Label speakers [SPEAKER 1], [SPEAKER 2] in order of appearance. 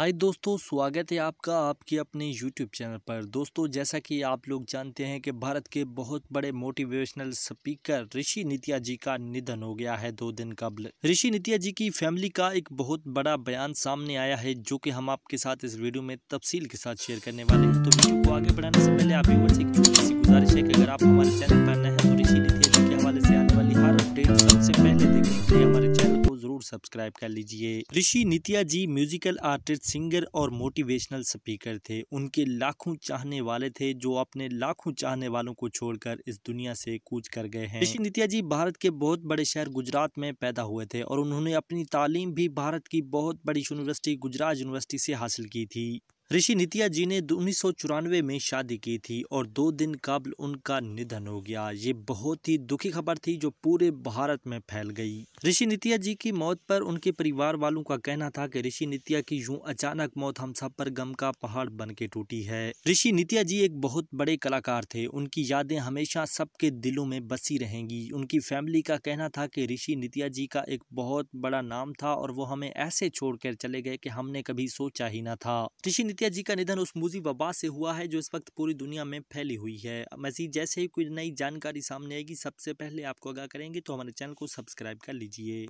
[SPEAKER 1] हाय दोस्तों स्वागत है आपका आपके अपने यूट्यूब चैनल पर दोस्तों जैसा कि आप लोग जानते हैं कि भारत के बहुत बड़े मोटिवेशनल स्पीकर ऋषि नितिया जी का निधन हो गया है दो दिन कबल ऋषि नितिया जी की फैमिली का एक बहुत बड़ा बयान सामने आया है जो कि हम आपके साथ इस वीडियो में तफसील के साथ शेयर करने वाले हैं तो वीडियो को आगे बढ़ाने से पहले आप से एक छोटी सी गुजारिश है कि अगर आप हमारे चैनल पर नए हैं तो ऋषि नितिया जी के हवाले से आने वाली हर अपडेट सबसे पहले सब्सक्राइब कर लीजिए Rishi Nitya ji musical artist singer और मोटिवेशनल स्पीकर थे उनके लाखों चाहने वाले थे जो अपने लाखों चाहने वालों को छोड़कर इस दुनिया से कूच कर गए हैं ऋषि नितिया जी भारत के बहुत बड़े शहर गुजरात में पैदा हुए थे और उन्होंने अपनी तालीम भी भारत की बहुत बड़ी यूनिवर्सिटी गुजरात यूनिवर्सिटी से हासिल की थी ऋषि नितिया जी ने उन्नीस में शादी की थी और दो दिन कबल उनका निधन हो गया ये बहुत ही दुखी खबर थी जो पूरे भारत में फैल गई ऋषि नितिया जी की मौत पर उनके परिवार वालों का कहना था कि ऋषि नितिया की यूं अचानक मौत हम सब पर गम का पहाड़ बन के टूटी है ऋषि नितिया जी एक बहुत बड़े कलाकार थे उनकी यादें हमेशा सबके दिलों में बसी रहेंगी उनकी फैमिली का कहना था कि ऋषि नितिया जी का एक बहुत बड़ा नाम था और वो हमें ऐसे छोड़ चले गए कि हमने कभी सोचा ही ना था ऋषि भूतिया जी का निधन उस मूजी वबा से हुआ है जो इस वक्त पूरी दुनिया में फैली हुई है मजीद जैसे ही कोई नई जानकारी सामने आएगी सबसे पहले आपको आगाह करेंगे तो हमारे चैनल को सब्सक्राइब कर लीजिए